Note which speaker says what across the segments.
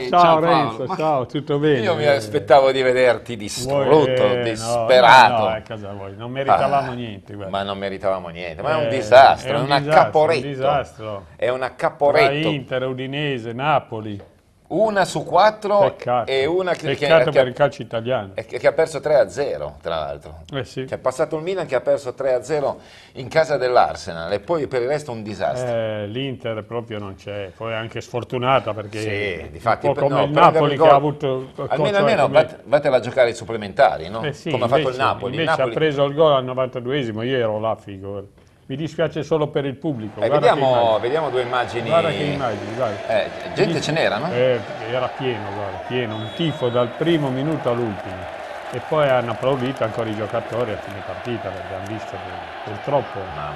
Speaker 1: ciao, ciao, ciao Renzo, ma ciao, tutto bene? Io mi aspettavo
Speaker 2: di vederti distrutto, Voi, disperato. No, no, eh, cosa vuoi? Non meritavamo ah, niente. Guarda. Ma non meritavamo niente, ma è un eh, disastro, è un, è un disastro, accaporetto. Un disastro. È un accaporetto. Tra Inter, Udinese, Napoli. Una su quattro Peccato. e una che, che, per che, il calcio italiano. Che, ha perso 3-0, tra l'altro. Eh sì. Che cioè, è passato il Milan che ha perso 3-0 in casa dell'Arsenal e poi per il resto un disastro.
Speaker 1: Eh, L'Inter proprio non c'è, poi è anche sfortunata perché sì, difatti, un po' come no, il Napoli che ha avuto... Almeno, almeno
Speaker 2: vatela a giocare ai supplementari, no? eh sì, come invece, ha fatto il Napoli. Invece il Napoli... ha preso il
Speaker 1: gol al 92esimo, io ero là, figurati. Mi dispiace solo per il pubblico. Eh, vediamo, vediamo,
Speaker 2: due immagini. Guarda che immagini, guarda. Eh, gente dis... ce n'era, no? Eh,
Speaker 1: era pieno, guarda, pieno, un tifo dal primo minuto all'ultimo. E poi hanno applaudito ancora i giocatori a fine partita, l'abbiamo visto purtroppo. Mamma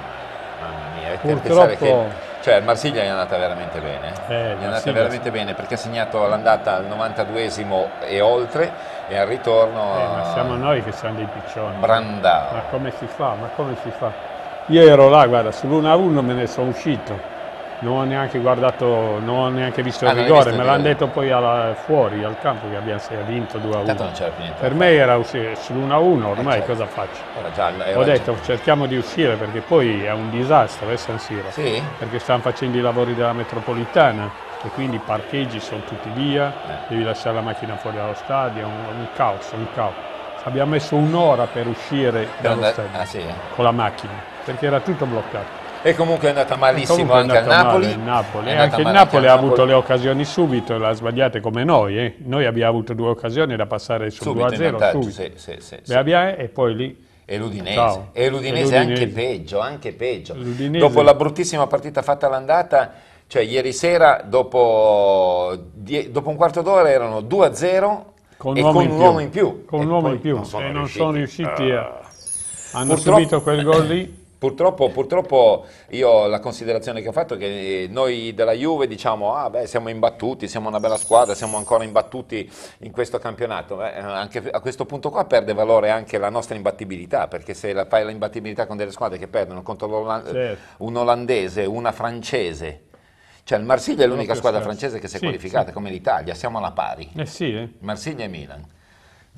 Speaker 2: mamma mia, purtroppo... Che, cioè il Marsiglia è andata veramente bene, eh, eh è andata veramente bene perché ha segnato l'andata al 92esimo e oltre e al ritorno... Eh, ma siamo noi che siamo dei piccioni. Brandao. Ma come si fa? Ma come si fa?
Speaker 1: Io ero là, guarda, sull'1-1 me ne sono uscito. Non ho neanche guardato, non ho neanche visto ah, il rigore, visto me l'hanno detto poi alla, fuori al campo che abbiamo vinto 2-1. Per me era sull'1-1, eh, ormai eh, cosa faccio? Gialla, ho detto gialla. cerchiamo di uscire perché poi è un disastro eh, San Siro, sì? perché stanno facendo i lavori della metropolitana e quindi i parcheggi sono tutti via, eh. devi lasciare la macchina fuori dallo stadio, è un, un caos, un caos abbiamo messo un'ora per uscire dallo and- stadio ah, sì. Eh. con la macchina, perché era tutto bloccato.
Speaker 2: E comunque è andata malissimo anche a Napoli. Male, Napoli.
Speaker 1: È anche il Napoli ha avuto Napoli. le occasioni subito, l'ha sbagliate come noi. Eh. Noi abbiamo avuto due occasioni da passare sul 2-0 subito. Sì, sì, sì, Abbiamo, eh, e poi lì e l'Udinese. E l'Udinese è anche peggio,
Speaker 2: anche peggio. L'Udinese. Dopo la bruttissima partita fatta all'andata, cioè ieri sera dopo, die, dopo un quarto d'ora erano 2-0 con, e un, uomo con un uomo in
Speaker 1: più. Con un uomo in più, non e non sono riusciti a... Ah.
Speaker 2: Hanno Purtroppo... subito quel gol lì? Purtroppo, purtroppo, io la considerazione che ho fatto è che eh, noi della Juve diciamo ah beh siamo imbattuti, siamo una bella squadra, siamo ancora imbattuti in questo campionato, eh, anche a questo punto qua perde valore anche la nostra imbattibilità perché se la, fai l'imbattibilità con delle squadre che perdono contro certo. un olandese, una francese, cioè il Marsiglia è l'unica squadra francese che si è sì, qualificata sì. come l'Italia, siamo alla pari. Eh sì, eh. Marsiglia e Milan.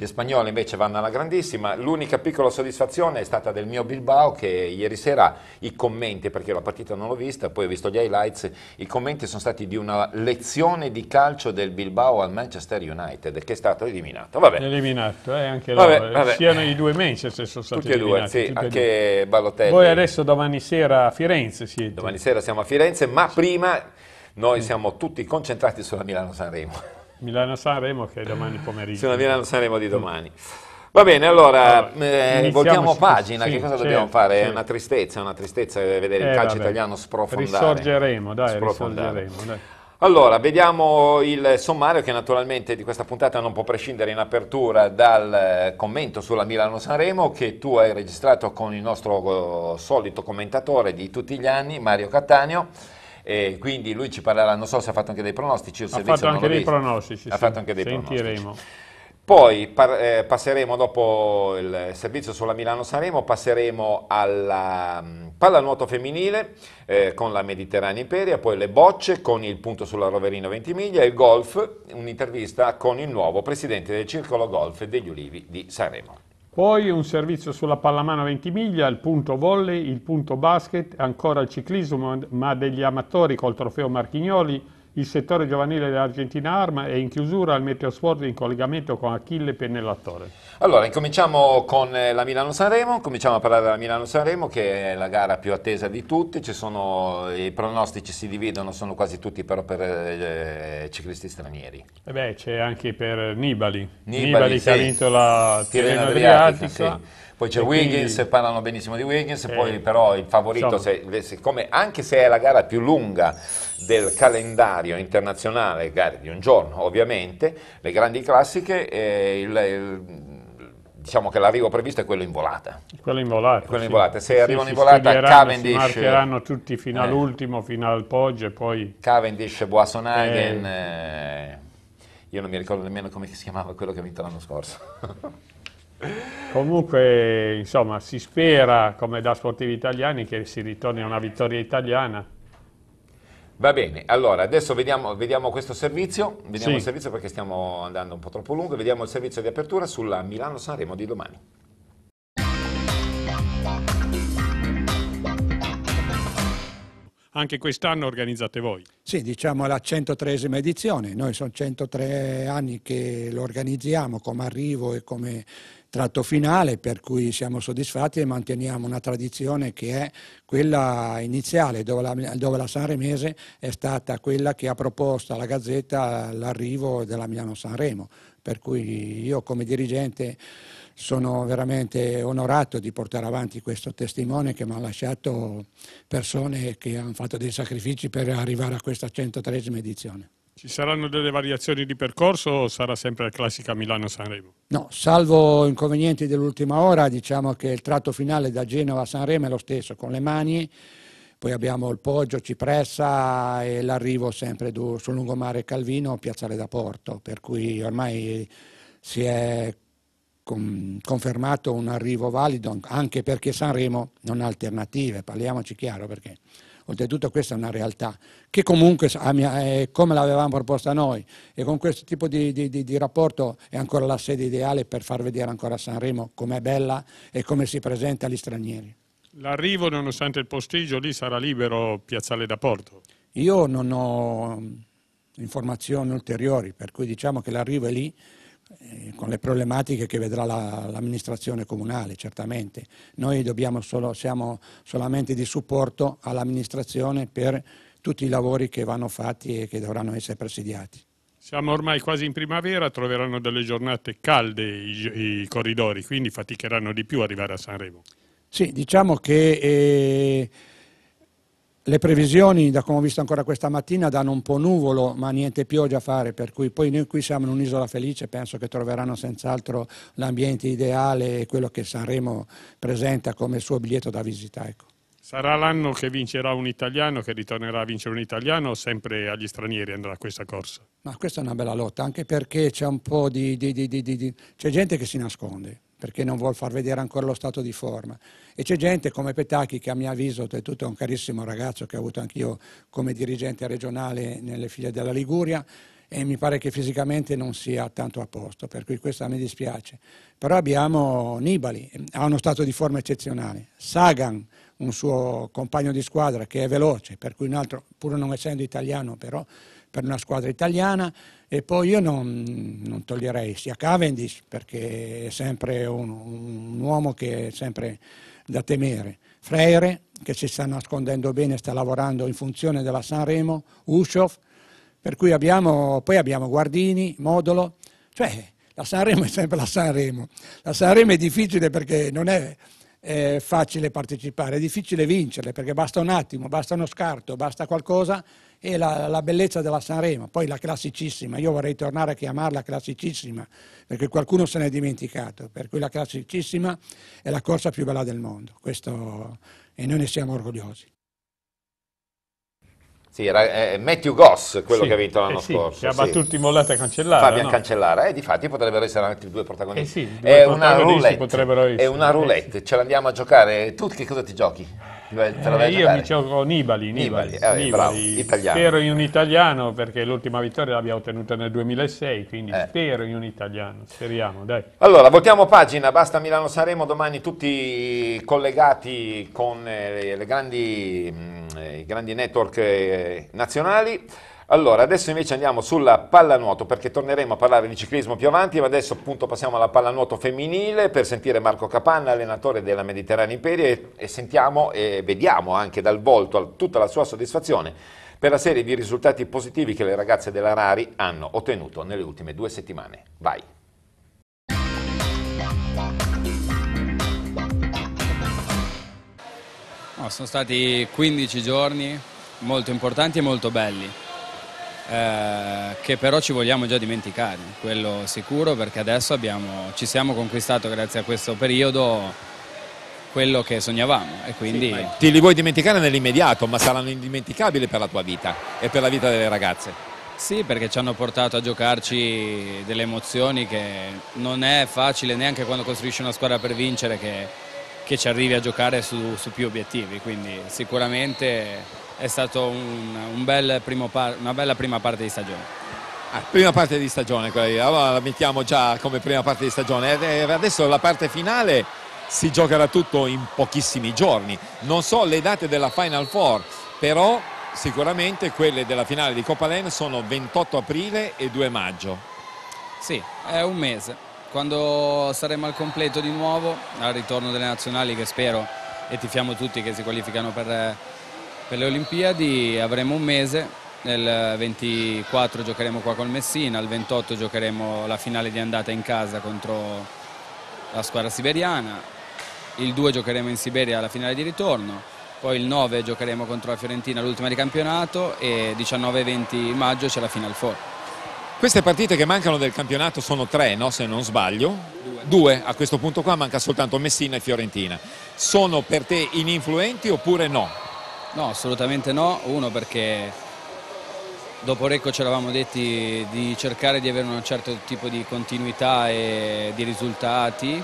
Speaker 2: Gli spagnoli invece vanno alla grandissima, l'unica piccola soddisfazione è stata del mio Bilbao che ieri sera i commenti, perché la partita non l'ho vista, poi ho visto gli highlights, i commenti sono stati di una lezione di calcio del Bilbao al Manchester United che è stato eliminato. Vabbè. Eliminato, eh, anche vabbè, loro, eh. vabbè. siano
Speaker 1: i due Manchester sono stati tutti e Due, sì, anche
Speaker 2: due. Balotelli. Voi
Speaker 1: adesso domani sera a Firenze siete. Domani sera siamo a Firenze, ma prima
Speaker 2: noi mm. siamo tutti concentrati sulla Milano-Sanremo. Milano-Sanremo che è domani eh, pomeriggio. Sì, Milano-Sanremo di domani. Va bene, allora, allora eh, voltiamo pagina, sì, che cosa dobbiamo fare? È sì. una tristezza, una tristezza vedere eh, il calcio vabbè. italiano sprofondare. Risorgeremo, dai, sprofondare. risorgeremo, dai. Allora, vediamo il sommario che naturalmente di questa puntata non può prescindere in apertura dal eh, commento sulla Milano-Sanremo che tu hai registrato con il nostro eh, solito commentatore di tutti gli anni, Mario Cattaneo e quindi lui ci parlerà, non so se ha fatto anche dei pronostici. O se ha fatto anche dei visto. pronostici. Ha sì. fatto anche dei Sentiremo. pronostici. Poi par- eh, passeremo, dopo il servizio sulla Milano-Sanremo, passeremo alla mh, mm, pallanuoto femminile eh, con la Mediterranea Imperia, poi le bocce con il punto sulla Roverino Ventimiglia, e il golf, un'intervista con il nuovo presidente del Circolo Golf degli Ulivi di Sanremo.
Speaker 1: Poi un servizio sulla pallamano Ventimiglia, il punto volley, il punto basket, ancora il ciclismo ma degli amatori col trofeo Marchignoli, il settore giovanile dell'Argentina Arma e in chiusura il meteo sport in collegamento con Achille Pennellatore.
Speaker 2: Allora, incominciamo con eh, la Milano-Sanremo, cominciamo a parlare della Milano-Sanremo che è la gara più attesa di tutti, sono, eh, i pronostici si dividono, sono quasi tutti però per eh, ciclisti stranieri.
Speaker 1: E eh beh, c'è anche per Nibali, Nibali, Nibali sì. che ha vinto la Tirreno Adriatica. Adriatica sì. Poi c'è Wiggins, quindi...
Speaker 2: parlano benissimo di Wiggins, eh, poi però il favorito, se, siccome anche se è la gara più lunga del calendario internazionale, gare di un giorno ovviamente, le grandi classiche, eh, il, il diciamo che l'arrivo previsto è quello in volata.
Speaker 1: Quello in volata. Quello sì. in volata. Se sì, arrivano in volata Cavendish... Si marcheranno tutti fino eh,
Speaker 2: all'ultimo, fino al Poggio e poi... Cavendish, Boissonhagen... Eh. eh, io non mi ricordo nemmeno come si chiamava quello che ha vinto l'anno scorso.
Speaker 1: Comunque, insomma, si spera, come da sportivi italiani, che si ritorni a una vittoria italiana
Speaker 2: Va bene, allora adesso vediamo, vediamo questo servizio, vediamo sì. il servizio perché stiamo andando un po' troppo lungo, vediamo il servizio di apertura sulla Milano-Sanremo di domani.
Speaker 1: Anche quest'anno organizzate
Speaker 3: voi? Sì, diciamo la 103esima edizione, noi sono 103 anni che lo organizziamo come arrivo e come tratto finale, per cui siamo soddisfatti e manteniamo una tradizione che è quella iniziale, dove la, dove la Sanremese è stata quella che ha proposto alla Gazzetta l'arrivo della Milano-Sanremo. Per cui io come dirigente sono veramente onorato di portare avanti questo testimone che mi ha lasciato persone che hanno fatto dei sacrifici per arrivare a questa 103esima edizione.
Speaker 1: Ci saranno delle variazioni di percorso o sarà sempre la classica Milano-Sanremo?
Speaker 3: No, salvo inconvenienti dell'ultima ora, diciamo che il tratto finale da Genova a Sanremo è lo stesso, con le mani, poi abbiamo il Poggio, Cipressa e l'arrivo sempre sul lungomare Calvino, Piazzale da Porto, per cui ormai si è confermato un arrivo valido, anche perché Sanremo non ha alternative, parliamoci chiaro perché... Oltretutto questa è una realtà che comunque ah, è come l'avevamo proposta noi e con questo tipo di, di, di, di rapporto è ancora la sede ideale per far vedere ancora Sanremo com'è bella e come si presenta agli stranieri.
Speaker 1: L'arrivo, nonostante il postigio, lì sarà libero Piazzale da Porto?
Speaker 3: Io non ho informazioni ulteriori, per cui diciamo che l'arrivo è lì eh, con le problematiche che vedrà l'amministrazione comunale, certamente. Noi solo, siamo solamente di supporto all'amministrazione per tutti i lavori che vanno fatti e che dovranno essere presidiati.
Speaker 1: Siamo ormai quasi in primavera, troveranno delle giornate calde i, i corridori, quindi faticheranno di più arrivare a Sanremo.
Speaker 3: Sì, diciamo che eh, le previsioni, da come ho visto ancora questa mattina, danno un po' nuvolo, ma niente pioggia a fare, per cui poi noi qui siamo in un'isola felice, penso che troveranno senz'altro l'ambiente ideale e quello che Sanremo presenta come suo biglietto da visita. Ecco.
Speaker 1: Sarà l'anno che vincerà un italiano, che ritornerà a vincere un italiano, o sempre agli stranieri andrà questa corsa?
Speaker 3: Ma questa è una bella lotta, anche perché c'è un po' di... di, di, di c'è gente che si nasconde perché non vuol far vedere ancora lo stato di forma. E c'è gente come Petacchi, che a mio avviso, oltretutto è un carissimo ragazzo che ho avuto anch'io come dirigente regionale nelle file della Liguria, e mi pare che fisicamente non sia tanto a posto, per cui questa mi dispiace. Però abbiamo Nibali, ha uno stato di forma eccezionale, Sagan, un suo compagno di squadra che è veloce, per cui un altro, pur non essendo italiano però, per una squadra italiana e poi io non, non toglierei sia Cavendish perché è sempre un, un, uomo che è sempre da temere, Freire che si sta nascondendo bene, sta lavorando in funzione della Sanremo, Ushov, per cui abbiamo, poi abbiamo Guardini, Modolo, cioè la Sanremo è sempre la Sanremo, la Sanremo è difficile perché non è è facile partecipare, è difficile vincerle perché basta un attimo, basta uno scarto, basta qualcosa e la, la, bellezza della Sanremo, poi la classicissima, io vorrei tornare a chiamarla classicissima perché qualcuno se n'è dimenticato, per cui la classicissima è la corsa più bella del mondo, questo, e noi ne siamo orgogliosi.
Speaker 2: Sì, era eh, Matthew Goss quello sì, che ha vinto l'anno eh sì, scorso. Che ha battuto in Mollata Cancellara. Fabian no? Cancellara, e eh, di fatti potrebbero essere anche i due protagonisti. Eh sì, due è, protagonisti una roulette, è una eh roulette, ce l'andiamo a giocare. Tu che cosa ti giochi? Eh, io mi gioco Nibali, Nibali, Nibali, eh, Nibali. Bravo, spero
Speaker 1: in un italiano perché l'ultima vittoria l'abbiamo ottenuta nel 2006, quindi eh. spero in un italiano, speriamo, dai. Allora,
Speaker 2: voltiamo pagina, basta Milano-Saremo, domani tutti collegati con eh, grandi, mm, eh, i grandi network eh, nazionali. Allora, adesso invece andiamo sulla pallanuoto perché torneremo a parlare di ciclismo più avanti, ma adesso appunto passiamo alla pallanuoto femminile per sentire Marco Capanna, allenatore della Mediterranea Imperia e, e sentiamo e vediamo anche dal volto tutta la sua soddisfazione per la serie di risultati positivi che le ragazze della Rari hanno ottenuto nelle ultime due settimane. Vai!
Speaker 4: No, sono stati 15 giorni molto importanti e molto belli eh, che però ci vogliamo già dimenticare, quello sicuro perché adesso abbiamo, ci siamo conquistato grazie a questo periodo quello che
Speaker 2: sognavamo e quindi... Sì, ti li vuoi dimenticare nell'immediato ma saranno indimenticabili per la tua vita e per la vita delle ragazze.
Speaker 4: Sì, perché ci hanno portato a giocarci delle emozioni che non è facile neanche quando costruisci una squadra per vincere che, che ci arrivi a giocare su, su più obiettivi, quindi sicuramente è stata un, un bel
Speaker 2: una bella prima parte di stagione. Ah, prima parte di stagione quella lì, allora la mettiamo già come prima parte di stagione. Adesso la parte finale si giocherà tutto in pochissimi giorni. Non so le date della Final Four, però sicuramente quelle della finale di Coppa Len sono 28 aprile e 2 maggio. Sì, è un
Speaker 4: mese. Quando saremo al completo di nuovo,
Speaker 2: al ritorno delle nazionali che spero
Speaker 4: e tifiamo tutti che si qualificano per per le Olimpiadi avremo un mese, nel 24 giocheremo qua col Messina, il 28 giocheremo la finale di andata in casa contro la squadra siberiana, il 2 giocheremo in Siberia la finale di ritorno, poi il 9 giocheremo contro la Fiorentina l'ultima di campionato e
Speaker 2: 19 20 maggio c'è la Final Four. Queste partite che mancano del campionato sono tre, no? se non sbaglio. Due, a questo punto qua manca soltanto Messina e Fiorentina. Sono per te ininfluenti oppure no? No, assolutamente no. Uno perché
Speaker 4: dopo Recco ci eravamo detti di cercare di avere un certo tipo di continuità e di risultati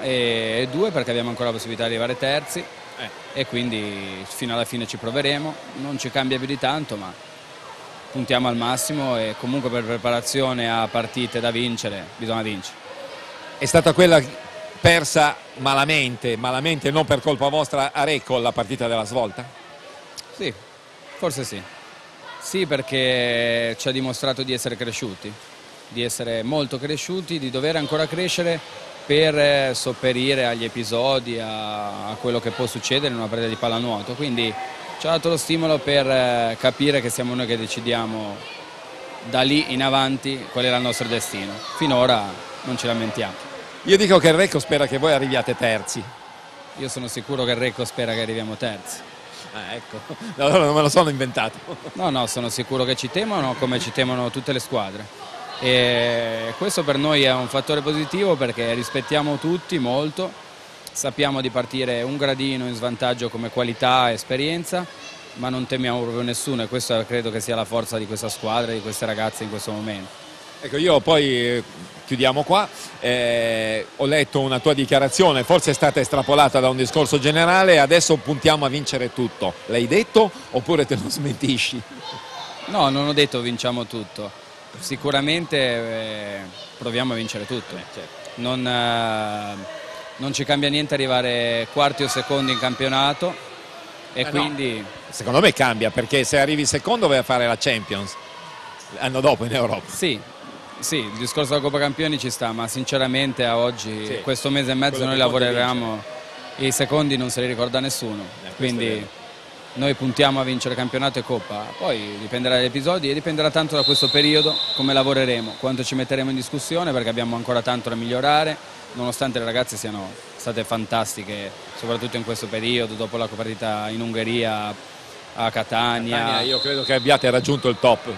Speaker 4: e, e due perché abbiamo ancora la possibilità di arrivare terzi eh. e quindi fino alla fine ci proveremo. Non ci cambia più di tanto ma puntiamo al massimo e comunque per preparazione a partite da vincere bisogna
Speaker 2: vincere. È stata quella persa malamente, malamente non per colpa vostra a Recco la partita della svolta? Sì, forse sì.
Speaker 4: Sì, perché ci ha dimostrato di essere cresciuti, di essere molto cresciuti, di dover ancora crescere per eh, sopperire agli episodi, a, a quello che può succedere in una partita di pallanuoto. Quindi ci ha dato lo stimolo per eh, capire che siamo noi che decidiamo da lì in avanti qual era il nostro destino. Finora non ci lamentiamo. Io dico che il Recco spera che voi arriviate terzi. Io sono sicuro che il Recco spera che arriviamo terzi. Ah,
Speaker 5: ecco, no, non me lo
Speaker 4: sono inventato. No, no, sono sicuro che ci temono come ci temono tutte le squadre. E questo per noi è un fattore positivo perché rispettiamo tutti molto, sappiamo di partire un gradino in svantaggio come qualità e esperienza, ma non temiamo proprio nessuno e questa credo
Speaker 2: che sia la forza di questa squadra e di queste ragazze in questo momento. Ecco, io poi eh, chiudiamo qua. Eh, ho letto una tua dichiarazione, forse è stata estrapolata da un discorso generale, adesso puntiamo a vincere tutto. L'hai detto oppure te lo smentisci?
Speaker 4: No, non ho detto vinciamo tutto. Sicuramente eh, proviamo a
Speaker 2: vincere tutto. Eh, certo.
Speaker 4: Non, eh, non, ci cambia niente arrivare quarti o secondi
Speaker 2: in campionato e eh, quindi... No. Secondo me cambia perché se arrivi secondo vai a fare la Champions l'anno dopo in Europa. Sì, sì, il discorso della Coppa Campioni
Speaker 4: ci sta, ma sinceramente a oggi, sì. questo mese e mezzo, Quello noi lavoreremo, i secondi non se li ricorda nessuno, eh, quindi noi puntiamo a vincere campionato e Coppa, poi dipenderà dagli episodi e dipenderà tanto da questo periodo, come lavoreremo, quanto ci metteremo in discussione, perché abbiamo ancora tanto da migliorare, nonostante le ragazze siano state fantastiche, soprattutto in questo periodo, dopo la coperta in Ungheria, a Catania. Catania io credo che abbiate
Speaker 2: raggiunto il top.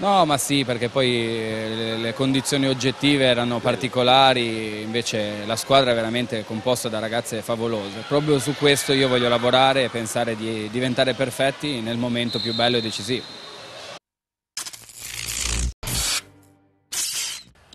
Speaker 4: No, ma sì, perché poi eh, le condizioni oggettive erano particolari, invece la squadra è veramente composta da ragazze favolose. Proprio su questo io voglio lavorare e pensare di diventare perfetti nel momento più bello e decisivo.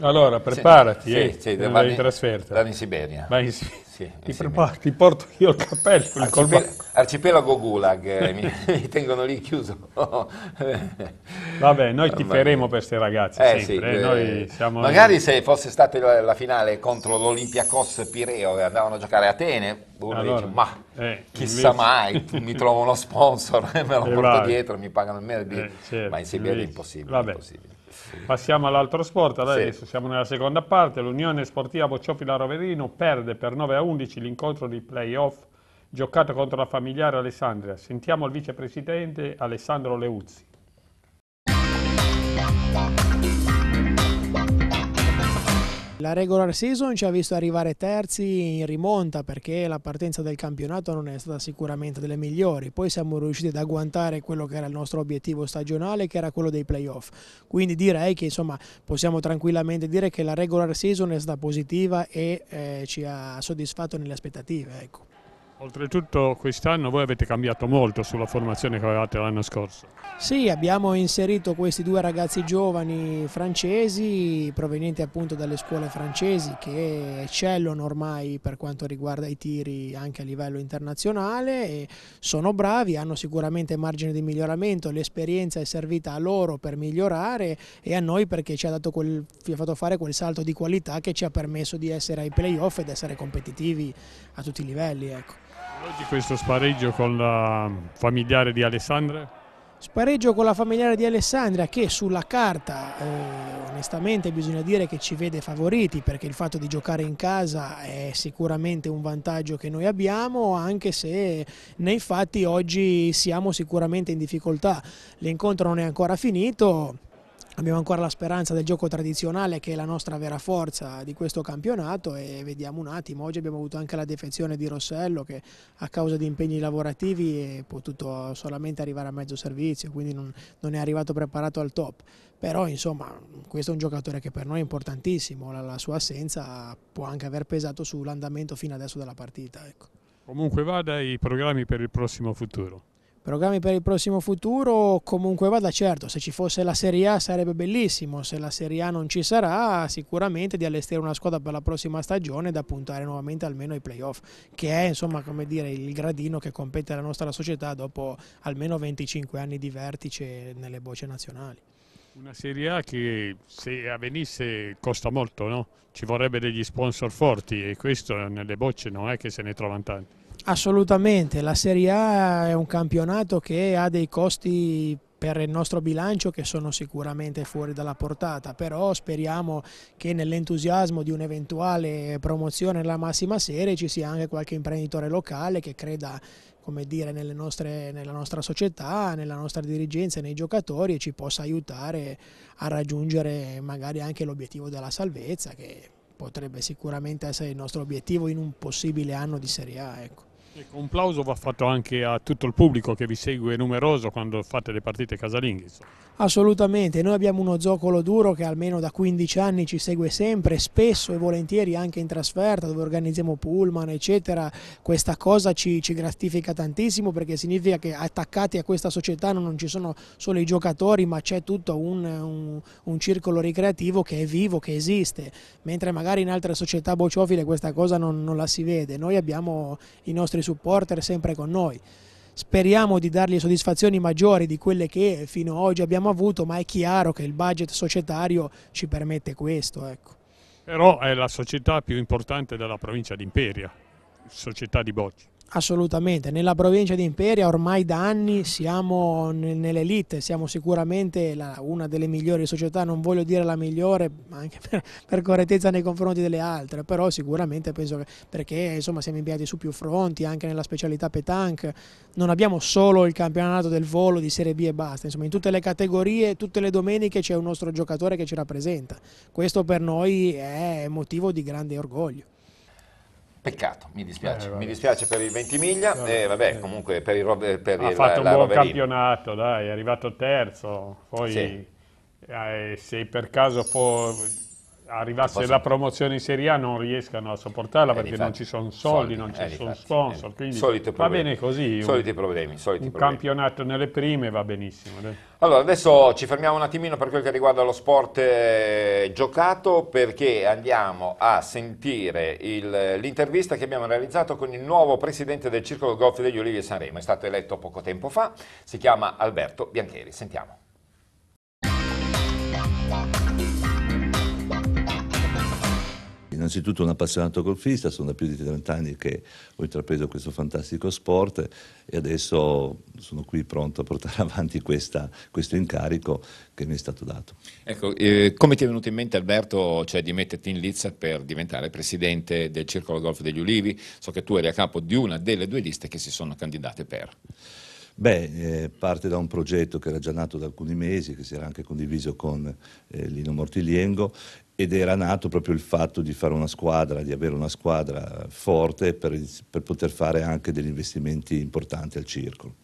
Speaker 1: Allora, preparati,
Speaker 2: sì, eh, sì, vai in trasferta. Vai in Siberia. Vai in Siberia. Sì, ti, preparo,
Speaker 1: ti, porto io il cappello. Il Arcipel
Speaker 2: arcipelago Gulag, eh, mi, mi, tengono lì chiuso. Vabbè,
Speaker 1: noi ti faremo per questi ragazzi. Eh, sempre, sì, eh, eh magari lì.
Speaker 2: se fosse stata la, la finale contro l'Olympiakos Pireo che andavano a giocare a Atene, uno allora, dice, ma eh, chissà invece... mai, mi trovo uno sponsor, me lo porto vai. Esatto. dietro, mi pagano il merito. Certo, ma in Siberia è impossibile. Vabbè. impossibile.
Speaker 1: Passiamo all'altro sport, adesso sì. siamo nella seconda parte, l'Unione Sportiva Bocciofila Roverino perde per 9 a 11 l'incontro di playoff giocato contro la familiare Alessandria. Sentiamo il vicepresidente Alessandro Leuzzi.
Speaker 6: La regular season ci ha visto arrivare terzi in rimonta perché la partenza del campionato non è stata sicuramente delle migliori, poi siamo riusciti ad agguantare quello che era il nostro obiettivo stagionale che era quello dei playoff, quindi direi che insomma possiamo tranquillamente dire che la regular season è stata positiva e eh, ci ha soddisfatto nelle aspettative. Ecco.
Speaker 1: Oltretutto quest'anno voi avete cambiato molto sulla formazione che avevate l'anno scorso.
Speaker 6: Sì, abbiamo inserito questi due ragazzi giovani francesi provenienti appunto dalle scuole francesi che eccellono ormai per quanto riguarda i tiri anche a livello internazionale sono bravi, hanno sicuramente margine di miglioramento, l'esperienza è servita a loro per migliorare e a noi perché ci ha, quel, ci ha fatto fare quel salto di qualità che ci ha permesso di essere ai playoff ed essere competitivi a tutti i livelli. Ecco.
Speaker 1: Oggi questo spareggio con la familiare di Alessandra?
Speaker 6: Spareggio con la familiare di Alessandria che sulla carta eh, onestamente bisogna dire che ci vede favoriti perché il fatto di giocare in casa è sicuramente un vantaggio che noi abbiamo anche se nei fatti oggi siamo sicuramente in difficoltà. L'incontro non è ancora finito, Abbiamo ancora la speranza del gioco tradizionale che è la nostra vera forza di questo campionato e vediamo un attimo, oggi abbiamo avuto anche la defezione di Rossello che a causa di impegni lavorativi eh, è potuto solamente arrivare a mezzo servizio, quindi non, non è arrivato preparato al top, però insomma questo è un giocatore che per noi è importantissimo, la, la sua assenza può anche aver pesato sull'andamento fino adesso della partita. Ecco.
Speaker 1: Comunque vada i programmi per il prossimo futuro.
Speaker 6: Programmi per il prossimo futuro, comunque vada certo, se ci fosse la Serie A sarebbe bellissimo, se la Serie A non ci sarà sicuramente di allestire una squadra per la prossima stagione da puntare nuovamente almeno ai playoff, che è insomma come dire il gradino che compete alla nostra società dopo almeno 25 anni di vertice nelle bocce nazionali.
Speaker 1: Una Serie A che se avvenisse costa molto, no? ci vorrebbe degli sponsor forti e questo nelle bocce non è che se ne trovano tanti.
Speaker 6: Assolutamente, la Serie A è un campionato che ha dei costi per il nostro bilancio che sono sicuramente fuori dalla portata, però speriamo che nell'entusiasmo di un'eventuale promozione nella massima serie ci sia anche qualche imprenditore locale che creda come dire, nostre, nella nostra società, nella nostra dirigenza, nei giocatori e ci possa aiutare a raggiungere magari anche l'obiettivo della salvezza che potrebbe sicuramente essere il nostro obiettivo in un possibile anno di Serie A. Ecco un
Speaker 1: plauso va fatto anche a tutto il pubblico che vi segue numeroso quando fate le partite casalinghe.
Speaker 6: Assolutamente, noi abbiamo uno zoccolo duro che almeno da 15 anni ci segue sempre, spesso e volentieri anche in trasferta dove organizziamo pullman eccetera, questa cosa ci, ci gratifica tantissimo perché significa che attaccati a questa società non ci sono solo i giocatori ma c'è tutto un, un, un, circolo ricreativo che è vivo, che esiste, mentre magari in altre società bociofile questa cosa non, non la si vede, noi abbiamo i nostri supporter sempre con noi. Speriamo di dargli soddisfazioni maggiori di quelle che fino ad oggi abbiamo avuto, ma è chiaro che il budget societario ci permette questo. Ecco. Però
Speaker 1: è la società più importante della provincia di Imperia, società di Bocci.
Speaker 6: Assolutamente, nella provincia di Imperia ormai da anni siamo nell'elite, siamo sicuramente la, una delle migliori società, non voglio dire la migliore anche per, per, correttezza nei confronti delle altre, però sicuramente penso che perché insomma siamo inviati su più fronti, anche nella specialità Petank, non abbiamo solo il campionato del volo di Serie B e basta, insomma in tutte le categorie, tutte le domeniche c'è un nostro giocatore che ci rappresenta, questo per noi è motivo di grande orgoglio. Peccato,
Speaker 2: mi dispiace. Eh, mi dispiace per il Ventimiglia eh, vabbè, eh. comunque per il, per ha il, fatto la, un buon
Speaker 1: campionato, dai, è arrivato terzo, poi sì. Eh, se per caso può arrivasse la promozione in Serie A non riescano a sopportarla eh, perché infatti, non ci sono soldi, soldi, non ci eh, sono sponsor, eh. quindi soliti va bene così. Soliti problemi, soliti un problemi. campionato nelle prime va benissimo.
Speaker 2: Allora, adesso ci fermiamo un attimino per quel che riguarda lo sport eh, giocato perché andiamo a sentire l'intervista che abbiamo realizzato con il nuovo presidente del Circolo Golf degli Olivi e Sanremo, è stato eletto poco tempo fa, si chiama Alberto Biancheri, sentiamo.
Speaker 7: Innanzitutto un appassionato golfista, sono da più di 30 anni che ho intrapreso questo fantastico sport e adesso sono qui pronto a portare avanti questa, questo incarico che mi è stato dato.
Speaker 2: Ecco, eh, come ti è venuto in mente Alberto, cioè di metterti in lizza per diventare presidente del Circolo Golf degli Ulivi? So che tu eri a capo di una delle due liste che
Speaker 7: si sono candidate per. Beh, eh, parte da un progetto che era già nato da alcuni mesi, che si era anche condiviso con eh, Lino Mortiliengo ed era nato proprio il fatto di fare una squadra, di avere una squadra forte per, per poter fare anche degli investimenti importanti al circolo.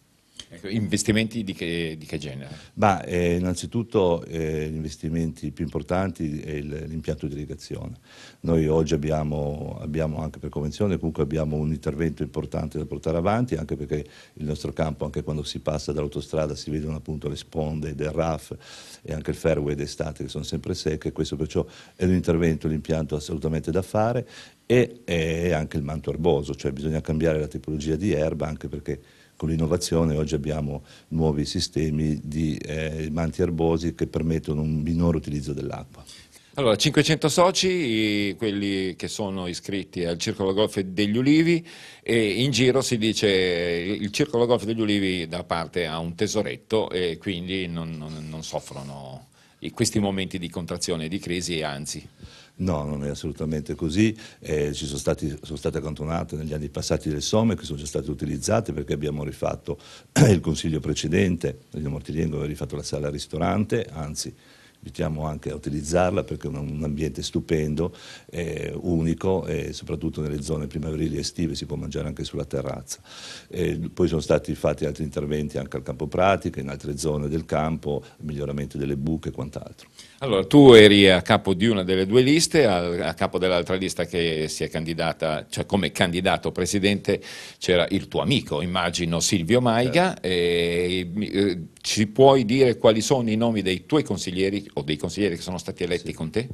Speaker 2: Ecco, investimenti di che, di che genere?
Speaker 7: Bah, eh, innanzitutto eh, gli investimenti più importanti è l'impianto di irrigazione. Noi oggi abbiamo, abbiamo, anche per convenzione comunque abbiamo un intervento importante da portare avanti anche perché il nostro campo anche quando si passa dall'autostrada si vedono appunto le sponde del RAF e anche il fairway d'estate che sono sempre secche, questo perciò è un intervento, l'impianto assolutamente da fare e, e anche il manto erboso, cioè bisogna cambiare la tipologia di erba anche perché con l'innovazione oggi abbiamo nuovi sistemi di eh, manti erbosi che permettono un minore utilizzo dell'acqua.
Speaker 2: Allora, 500 soci, quelli che sono iscritti al Circolo Golf degli Ulivi e in giro si dice il Circolo Golf degli Ulivi da parte ha un tesoretto e quindi non, non, non soffrono
Speaker 7: questi momenti di contrazione e di crisi, anzi. No, non è assolutamente così. Eh, ci sono, stati, sono, state accantonate negli anni passati le somme che sono già state utilizzate perché abbiamo rifatto il consiglio precedente, Lino Mortiliengo aveva rifatto la sala ristorante, anzi invitiamo anche a utilizzarla perché è un ambiente stupendo, eh, unico e soprattutto nelle zone primaverili e estive si può mangiare anche sulla terrazza. E poi sono stati fatti altri interventi anche al campo pratica, in altre zone del campo, miglioramento delle buche e quant'altro.
Speaker 2: Allora, tu eri a capo di una delle due liste, a capo dell'altra lista che si è candidata, cioè come candidato presidente c'era il tuo amico, immagino Silvio Maiga. Certo. E, eh, ci puoi dire quali sono i
Speaker 7: nomi dei tuoi consiglieri o dei consiglieri che sono stati eletti sì. con te?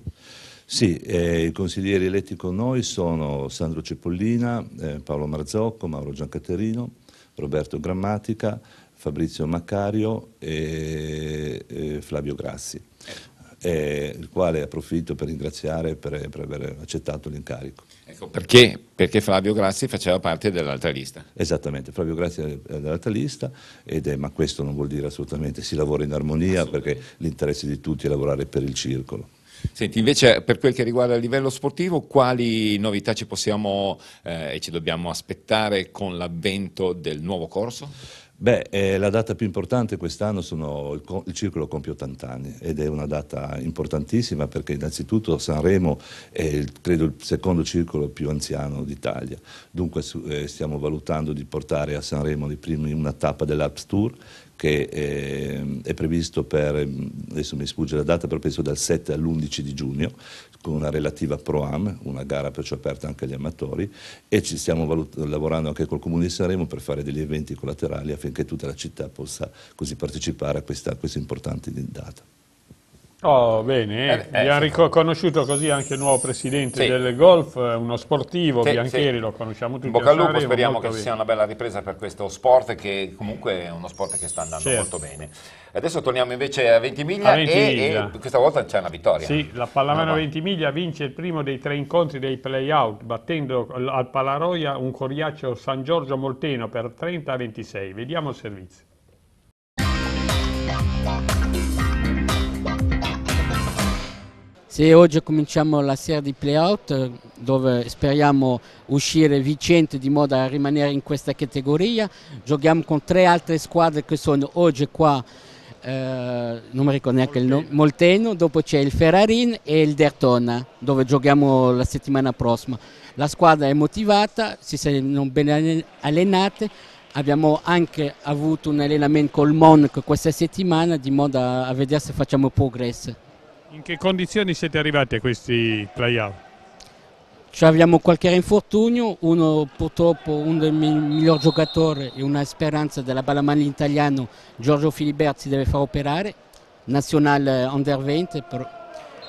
Speaker 7: Sì, eh, i consiglieri eletti con noi sono Sandro Cipollina, eh, Paolo Marzocco, Mauro Giancaterino, Roberto Grammatica, Fabrizio Maccario e, e Flavio Grassi, ecco. eh, il quale approfitto per ringraziare per, per aver accettato l'incarico. Ecco, perché, perché Flavio Grassi faceva parte dell'altra lista. Esattamente, Flavio Grassi è dell'altra lista, ed è, ma questo non vuol dire assolutamente si lavora in armonia perché l'interesse di tutti è lavorare per il circolo. Senti, invece per quel che riguarda il livello
Speaker 2: sportivo, quali novità ci possiamo eh, e ci dobbiamo aspettare con l'avvento
Speaker 7: del nuovo corso? Beh, eh, la data più importante quest'anno sono il, il, Circolo compie 80 anni ed è una data importantissima perché innanzitutto Sanremo è il, credo il secondo circolo più anziano d'Italia, dunque su, eh, stiamo valutando di portare a Sanremo primi, una tappa dell'Aps Tour che eh, è previsto per, adesso mi sfugge la data, però penso dal 7 all'11 di giugno, con una relativa PROAM, una gara perciò aperta anche agli amatori, e ci stiamo valut- lavorando anche col Comune di Sanremo per fare degli eventi collaterali affinché tutta la città possa così partecipare a questa, a questa importante data.
Speaker 1: Oh, bene, eh, eh, eh abbiamo sì. conosciuto così anche il nuovo presidente sì. del golf, eh, uno sportivo, sì, Biancheri, lo conosciamo tutti. Bocca al lupo, speriamo che bene. sia
Speaker 2: una bella ripresa per questo sport che comunque è uno sport che sta andando certo. molto bene. Adesso torniamo invece a Ventimiglia, a Ventimiglia. E, e, questa volta c'è una vittoria. Sì, la Pallamano
Speaker 1: Ventimiglia vince il primo dei tre incontri dei play-out, battendo al Palaroia un coriaccio San Giorgio Molteno per 30-26. Vediamo il servizio.
Speaker 5: Se oggi cominciamo la serie di playout dove speriamo uscire vincente di modo da rimanere in questa categoria, giochiamo con tre altre squadre che sono oggi qua, eh, non mi ricordo neanche Molteno. il nome, Molteno, dopo c'è il Ferrarin e il Dertona dove giochiamo la settimana prossima. La squadra è motivata, si sono ben allenate, abbiamo anche avuto un allenamento col Monaco questa settimana di modo a vedere se facciamo progresso.
Speaker 1: In che condizioni siete arrivati a questi playout?
Speaker 5: Cioè abbiamo qualche infortunio, uno purtroppo uno dei migliori giocatori e una speranza della pallamano italiano, Giorgio Filiberti, si deve far operare, nazionale eh, under 20,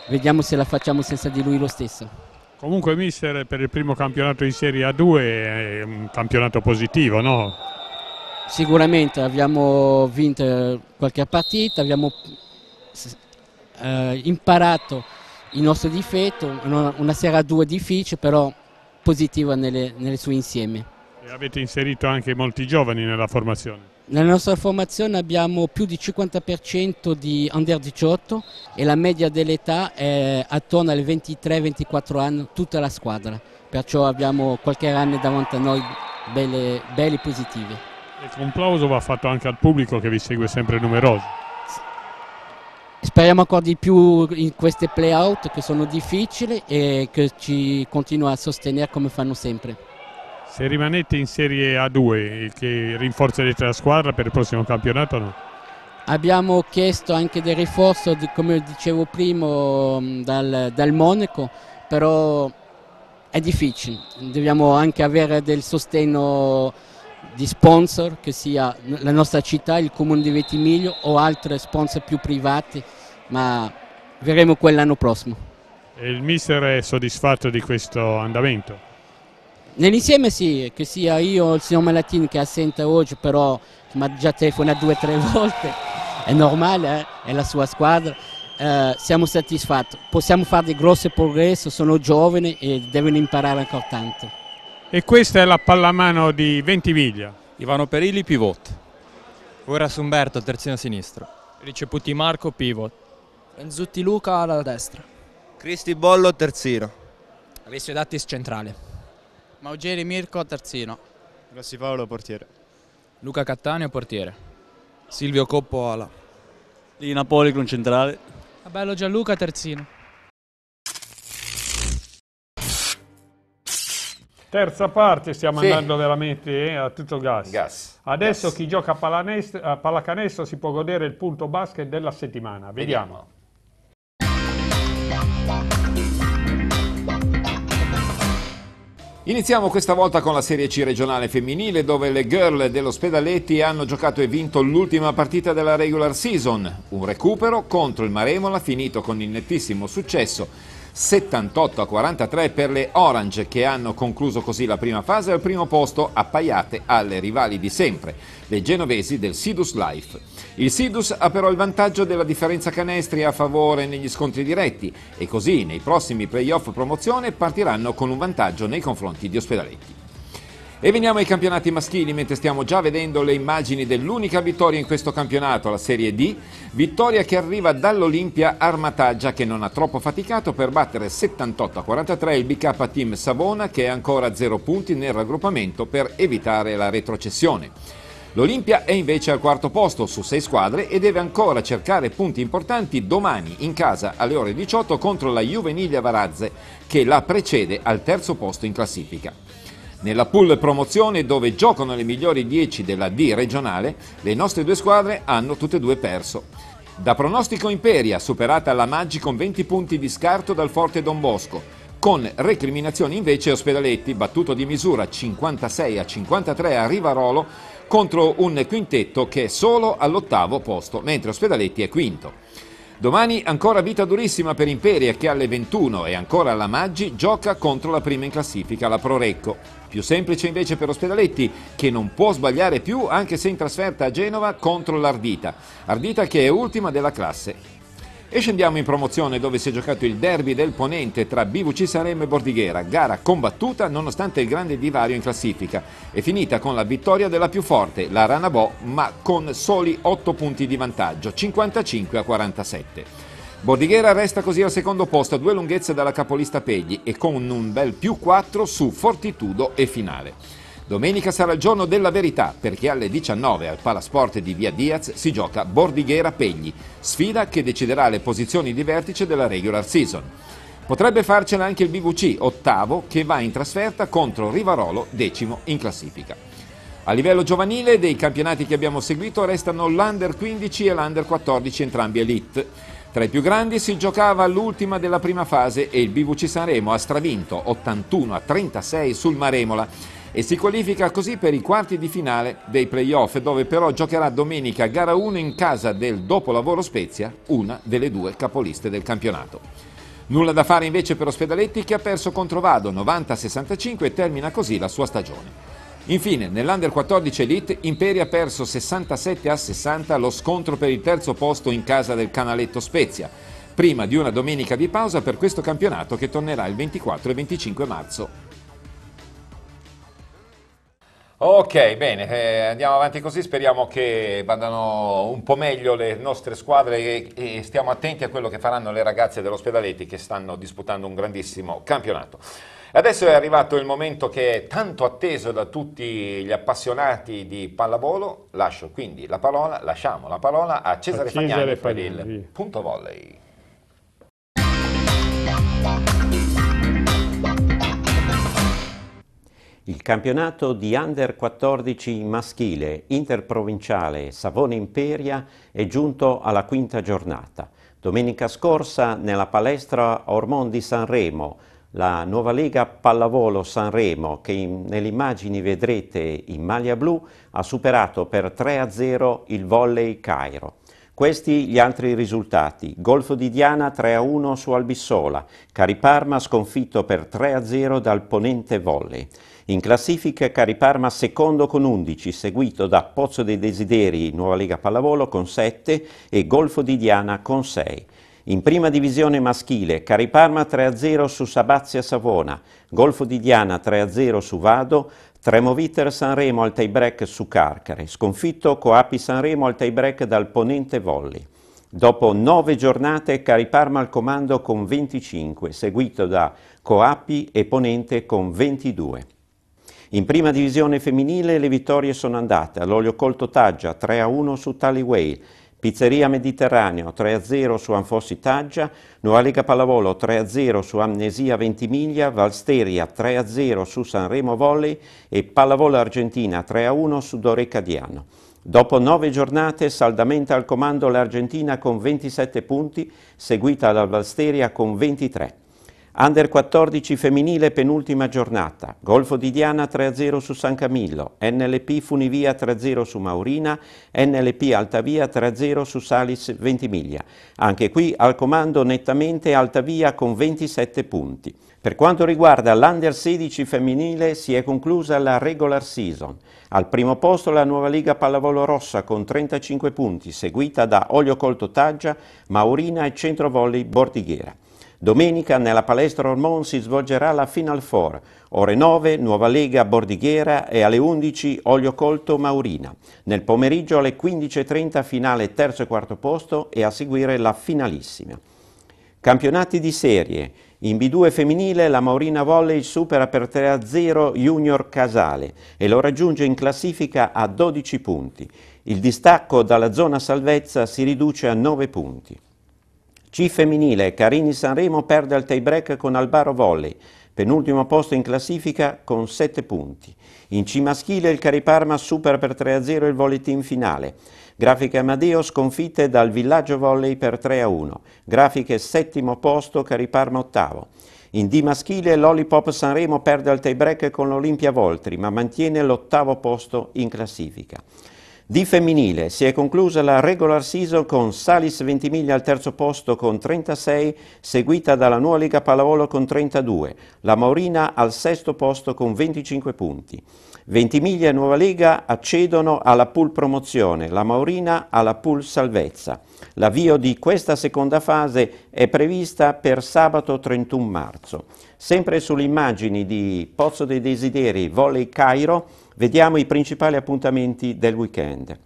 Speaker 5: vediamo se la facciamo senza di lui lo stesso.
Speaker 1: Comunque mister per il primo campionato in Serie A2 eh, è un campionato positivo, no?
Speaker 5: Sicuramente abbiamo vinto eh, qualche partita, abbiamo eh, imparato il nostro difetto, una serie a due difficile però positiva nelle, nelle sue insieme.
Speaker 1: E avete inserito anche molti giovani nella formazione?
Speaker 5: Nella nostra formazione abbiamo più di 50% di under 18 e la media dell'età è attorno ai 23-24 anni tutta la squadra, perciò abbiamo qualche anno davanti a noi belli e positivi.
Speaker 1: E un plauso va fatto anche al pubblico che vi segue sempre numeroso.
Speaker 5: Speriamo ancora di più in queste play-out che sono difficili e che ci continuano a sostenere come fanno sempre.
Speaker 1: Se rimanete in Serie A2, che rinforzerete la squadra per il prossimo campionato no?
Speaker 5: Abbiamo chiesto anche del rinforzo, come dicevo prima, mm, dal, dal Monaco, però è difficile, dobbiamo anche avere del sostegno di sponsor, che sia la nostra città, il comune di Vettimiglio o altri sponsor più privati, ma vedremo quell'anno prossimo.
Speaker 1: E il mister è soddisfatto di questo andamento?
Speaker 5: Nell'insieme sì, che sia io o il signor Malatini che è assente oggi, però mi ha già telefonato due o tre volte, è normale, eh? è la sua squadra, eh, siamo soddisfatti, possiamo fare dei grossi progressi, sono giovani e devono imparare ancora tanto.
Speaker 1: E questa è la pallamano di Ventimiglia. Ivano Perilli, pivot. Ora su terzino sinistro. Riceputi Marco,
Speaker 4: pivot. Renzutti Luca alla destra. Cristi Bollo, terzino. Alessio
Speaker 6: Dattis, centrale.
Speaker 4: Maugeri Mirko, terzino. Grossi Paolo, portiere. Luca Cattaneo, portiere. Silvio Coppo, ala. Lina Policlon,
Speaker 8: centrale. Bello Gianluca, terzino.
Speaker 1: Terza parte, stiamo sì. andando veramente eh, a tutto gas. gas. Adesso gas. chi gioca a pallacanestro si può godere il punto basket della settimana. Vediamo.
Speaker 2: Iniziamo questa volta con la Serie C regionale femminile dove le girl dell'Ospedaletti hanno giocato e vinto l'ultima partita della regular season, un recupero contro il Maremola finito con il nettissimo successo 78 a 43 per le Orange che hanno concluso così la prima fase al primo posto appaiate alle rivali di sempre, le genovesi del Sidus Life. Il Sidus ha però il vantaggio della differenza canestri a favore negli scontri diretti e così nei prossimi playoff promozione partiranno con un vantaggio nei confronti di Ospedaletti. E veniamo ai campionati maschili, mentre stiamo già vedendo le immagini dell'unica vittoria in questo campionato, la Serie D. Vittoria che arriva dall'Olimpia Armataggia, che non ha troppo faticato per battere 78 a 43 il BK Team Savona, che è ancora a zero punti nel raggruppamento per evitare la retrocessione. L'Olimpia è invece al quarto posto su sei squadre e deve ancora cercare punti importanti domani in casa alle ore 18 contro la Juvenilia Varazze che la precede al terzo posto in classifica. Nella pool promozione dove giocano le migliori 10 della D regionale, le nostre due squadre hanno tutte e due perso. Da pronostico Imperia, superata la Maggi con 20 punti di scarto dal Forte Don Bosco, con recriminazione invece Ospedaletti, battuto di misura 56 a 53 a Rivarolo contro un quintetto che è solo all'ottavo posto, mentre Ospedaletti è quinto. Domani ancora vita durissima per Imperia che alle 21 e ancora alla Maggi gioca contro la prima in classifica, la Prorecco. Più semplice invece per Ospedaletti, che non può sbagliare più anche se in trasferta a Genova contro l'Ardita. Ardita che è ultima della classe. E scendiamo in promozione dove si è giocato il derby del ponente tra BVC Sarem e Bordighera, gara combattuta nonostante il grande divario in classifica e finita con la vittoria della più forte, la Ranabò, ma con soli 8 punti di vantaggio, 55 a 47. Bordighera resta così al secondo posto, a due lunghezze dalla capolista Pegli e con un bel più 4 su Fortitudo e finale. Domenica sarà il giorno della verità perché alle 19 al Palasport di Via Diaz si gioca Bordighera-Pegli, sfida che deciderà le posizioni di vertice della regular season. Potrebbe farcela anche il BVC, ottavo, che va in trasferta contro Rivarolo, decimo in classifica. A livello giovanile, dei campionati che abbiamo seguito restano l'Under 15 e l'Under 14 entrambi elite. Tra i più grandi si giocava l'ultima della prima fase e il BVC Sanremo ha stravinto 81 a 36 sul Maremola e si qualifica così per i quarti di finale dei playoff dove però giocherà domenica gara 1 in casa del dopolavoro Spezia, una delle due capoliste del campionato. Nulla da fare invece per Ospedaletti che ha perso contro Vado 90-65 e termina così la sua stagione. Infine, nell'Under 14 Elite, Imperi ha perso 67 a 60 lo scontro per il terzo posto in casa del Canaletto Spezia, prima di una domenica di pausa per questo campionato che tornerà il 24 e 25 marzo. Ok, bene, eh, andiamo avanti così, speriamo che vadano un po' meglio le nostre squadre e, e stiamo attenti a quello che faranno le ragazze dell'ospedaletti che stanno disputando un grandissimo campionato. Adesso è arrivato il momento che è tanto atteso da tutti gli appassionati di pallavolo. Lascio quindi la parola, lasciamo la parola a Cesare, a Cesare Fagnani, per il
Speaker 9: punto volley. Il campionato di Under 14 maschile interprovinciale Savone Imperia è giunto alla quinta giornata. Domenica scorsa nella palestra Ormond di Sanremo la nuova Lega Pallavolo Sanremo, che nelle immagini vedrete in maglia blu, ha superato per 3-0 il Volley Cairo. Questi gli altri risultati. Golfo di Diana 3-1 su Albissola, Cariparma sconfitto per 3-0 dal Ponente Volley. In classifica Cariparma secondo con 11, seguito da Pozzo dei Desideri, Nuova Lega Pallavolo con 7 e Golfo di Diana con 6. In prima divisione maschile, Cari Parma 3-0 su Sabazia Savona, Golfo di Diana 3-0 su Vado, Tremoviter Sanremo al tie-break su Carcare, sconfitto Coapi Sanremo al tie-break dal Ponente Volli. Dopo nove giornate Cari Parma al comando con 25, seguito da Coapi e Ponente con 22. In prima divisione femminile le vittorie sono andate all'olio colto Taggia 3-1 su Whale, Pizzeria Mediterraneo 3-0 su Anfossi Taggia, Nuova Pallavolo 3-0 su Amnesia Ventimiglia, Valsteria 3-0 su Sanremo Volley e Pallavolo Argentina 3-1 su Doreca Diano. Dopo nove giornate saldamente al comando l'Argentina con 27 punti, seguita dal Valsteria con 23. Under 14 femminile penultima giornata, Golfo di Diana 3-0 su San Camillo, NLP Funivia 3-0 su Maurina, NLP Altavia 3-0 su Salis Ventimiglia. Anche qui al comando nettamente Altavia con 27 punti. Per quanto riguarda l'Under 16 femminile si è conclusa la regular season. Al primo posto la nuova Liga Pallavolo Rossa con 35 punti, seguita da Olio Colto Taggia, Maurina e Centrovolley Bordighera. Domenica nella palestra Ormon si svolgerà la Final Four, ore 9 Nuova Lega Bordighera e alle 11 Olio Colto Maurina. Nel pomeriggio alle 15.30 finale terzo e quarto posto e a seguire la finalissima. Campionati di serie. In B2 femminile la Maurina Volley supera per 3-0 Junior Casale e lo raggiunge in classifica a 12 punti. Il distacco dalla zona salvezza si riduce a 9 punti. C femminile, Carini Sanremo perde al tie-break con Albaro Volley, penultimo posto in classifica con 7 punti. In C maschile il Cariparma supera per 3-0 il volley team finale. Grafiche Amadeo sconfitte dal Villaggio Volley per 3-1. Grafiche settimo posto, Cariparma ottavo. In D maschile l'Olipop Sanremo perde al tie-break con l'Olimpia Voltri, ma mantiene l'ottavo posto in classifica. Di femminile si è conclusa la regular season con Salis Ventimiglia al terzo posto con 36, seguita dalla nuova Lega Pallavolo con 32, la Maurina al sesto posto con 25 punti. Ventimiglia e Nuova Lega accedono alla pool promozione, la Maurina alla pool salvezza. L'avvio di questa seconda fase è prevista per sabato 31 marzo. Sempre sulle immagini di Pozzo dei Desideri Volley Cairo, Vediamo i principali appuntamenti del weekend.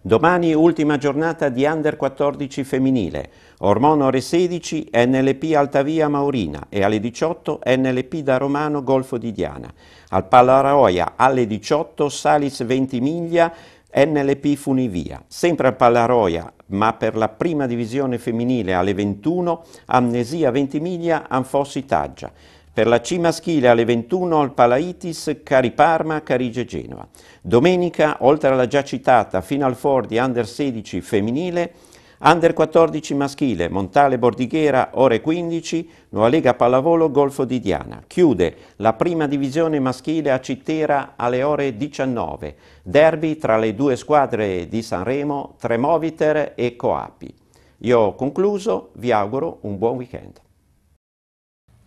Speaker 9: Domani ultima giornata di Under 14 femminile, Ormono Ormonore 16, NLP Altavia Maurina e alle 18 NLP da Romano Golfo di Diana. Al Palaroia alle 18 Salis 20 miglia NLP Funivia. Sempre al Palaroia, ma per la prima divisione femminile alle 21, Amnesia 20 miglia Anfossi Taggia. Per la C maschile alle 21 al Palaitis Cari Parma, Carige Genova. Domenica, oltre alla già citata Final Four di Under 16 femminile, Under 14 maschile, Montale Bordighera, ore 15, Nuova Lega Pallavolo, Golfo di Diana. Chiude la prima divisione maschile a Cittera alle ore 19, derby tra le due squadre di Sanremo, Tremoviter e Coapi. Io ho concluso, vi auguro un buon weekend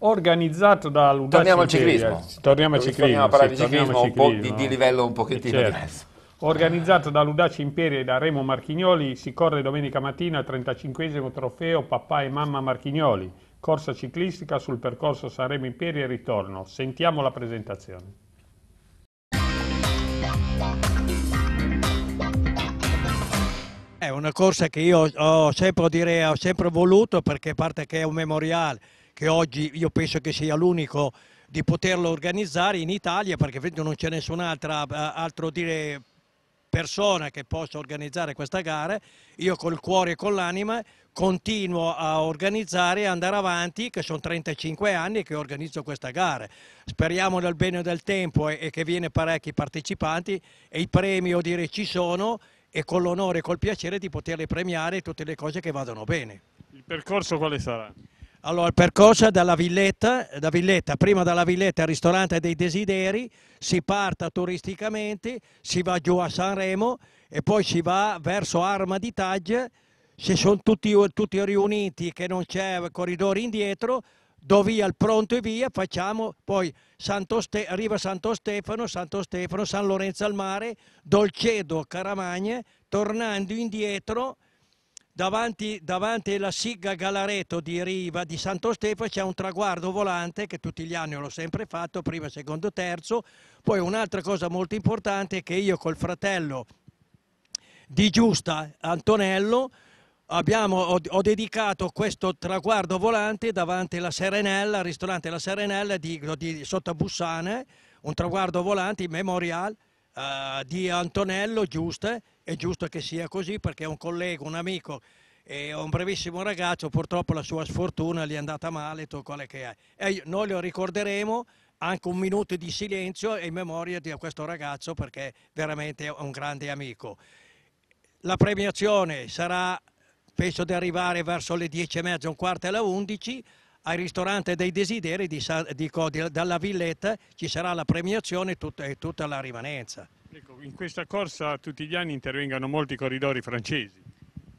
Speaker 1: organizzato da Ludacio Torniamo al ciclismo. Torniamo al ciclismo. Torniamo a parlare sì, di ciclismo, ciclismo un po' di, di, livello un pochettino eh, certo. diverso. Organizzato da Ludaci Imperia e da Remo Marchignoli, si corre domenica mattina al 35 trofeo Papà e Mamma Marchignoli, corsa ciclistica sul percorso Sanremo Imperia e ritorno. Sentiamo la presentazione.
Speaker 10: È una corsa che io ho sempre, dire, ho sempre voluto perché a parte che è un memoriale che oggi io penso che sia l'unico di poterlo organizzare in Italia perché non c'è nessun'altra eh, altro dire persona che possa organizzare questa gara, io col cuore e con l'anima continuo a organizzare e andare avanti, che sono 35 anni che organizzo questa gara. Speriamo nel bene del tempo e, che viene parecchi partecipanti e i premi o dire ci sono e con l'onore e col piacere di poterli premiare tutte le cose che vadano bene. Il percorso quale sarà? Allora, il percorso è dalla Villetta, da Villetta, prima dalla Villetta al ristorante dei desideri, si parta turisticamente, si va giù a Sanremo e poi si va verso Arma di Tagge, se sono tutti, tutti riuniti che non c'è corridore indietro, do via il pronto e via, facciamo poi Santo Ste arriva Santo Stefano, Santo Stefano, San Lorenzo al mare, Dolcedo, Caramagne, tornando indietro davanti, davanti alla Sigga Galareto di Riva di Santo Stefano c'è un traguardo volante che tutti gli anni l'ho sempre fatto, prima, secondo, terzo. Poi un'altra cosa molto importante è che io col fratello di Giusta, Antonello, abbiamo, ho, ho, dedicato questo traguardo volante davanti alla Serenella, al ristorante La Serenella di, di Sottobussane, un traguardo volante in memorial eh, di Antonello Giuste è giusto che sia così perché è un collega, un amico, è un bravissimo ragazzo, purtroppo la sua sfortuna gli è andata male, tu quale che è. E noi lo ricorderemo anche un minuto di silenzio in memoria di questo ragazzo perché veramente è un grande amico. La premiazione sarà, penso di arrivare verso le 10 e mezza, un quarto alle 11, al ristorante dei desideri di, di, dalla Villetta ci sarà la premiazione e tutta la rimanenza.
Speaker 1: Ecco, in questa corsa tutti gli anni intervengano molti corridori francesi.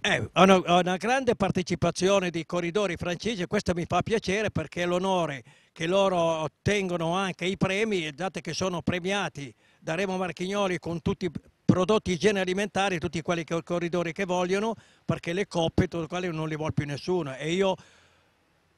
Speaker 1: Eh, ho,
Speaker 10: una, ho una grande partecipazione di corridori francesi e questo mi fa piacere perché è l'onore che loro ottengono anche i premi, date che sono premiati da Remo Marchignoli con tutti i prodotti igiene alimentari, tutti quelli che, corridori che vogliono, perché le coppe, tutte quelle non le vuole più nessuno. E io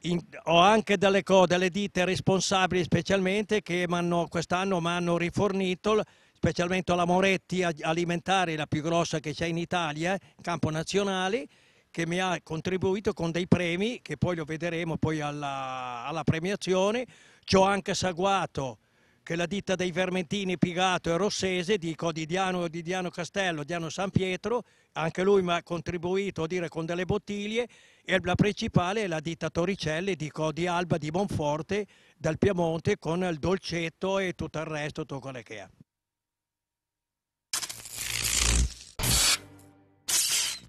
Speaker 10: in, ho anche delle, delle, ditte responsabili specialmente che quest'anno mi hanno rifornito specialmente la Moretti Alimentare, la più grossa che c'è in Italia, in campo nazionale, che mi ha contribuito con dei premi, che poi lo vedremo poi alla, alla premiazione. Ci ho anche saguato che la ditta dei Vermentini, Pigato e Rossese, dico di Diano, di Diano Castello, Diano San Pietro, anche lui mi ha contribuito a dire con delle bottiglie, e la principale è la ditta Toricelli, dico di Alba di Bonforte, dal Piemonte, con il dolcetto e tutto il resto, tutto quello che è.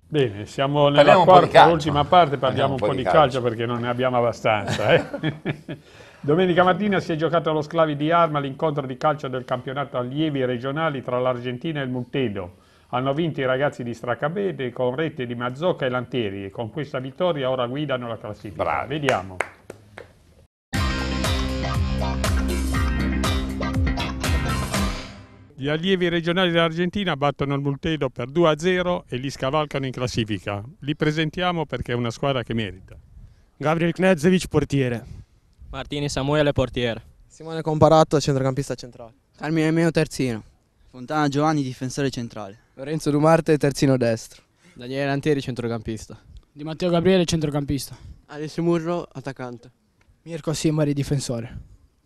Speaker 1: Bene, siamo nella quarta e ultima parte, parliamo, parliamo un, po' di, calcio. calcio. perché non ne abbiamo abbastanza. Eh? Domenica mattina si è giocato allo Sclavi di Arma l'incontro di calcio del campionato allievi regionali tra l'Argentina e il Multedo. Hanno vinto i ragazzi di Stracabede con rete di Mazzocca e Lanteri e con questa vittoria ora guidano la classifica. Bravi. Vediamo. Gli allievi regionali dell'Argentina battono il Multedo per 2-0 e li scavalcano in classifica. Li presentiamo perché è una squadra che merita.
Speaker 11: Gabriel Knezevic, portiere.
Speaker 1: Martini Samuele, portiere.
Speaker 5: Simone
Speaker 11: Comparato, centrocampista centrale. Carmine Meo, terzino. Fontana Giovanni, difensore centrale. Lorenzo Dumarte, terzino destro.
Speaker 8: Daniele Antieri, centrocampista.
Speaker 6: Di Matteo Gabriele, centrocampista. Alessio Murro, attaccante. Mirko Simari, difensore.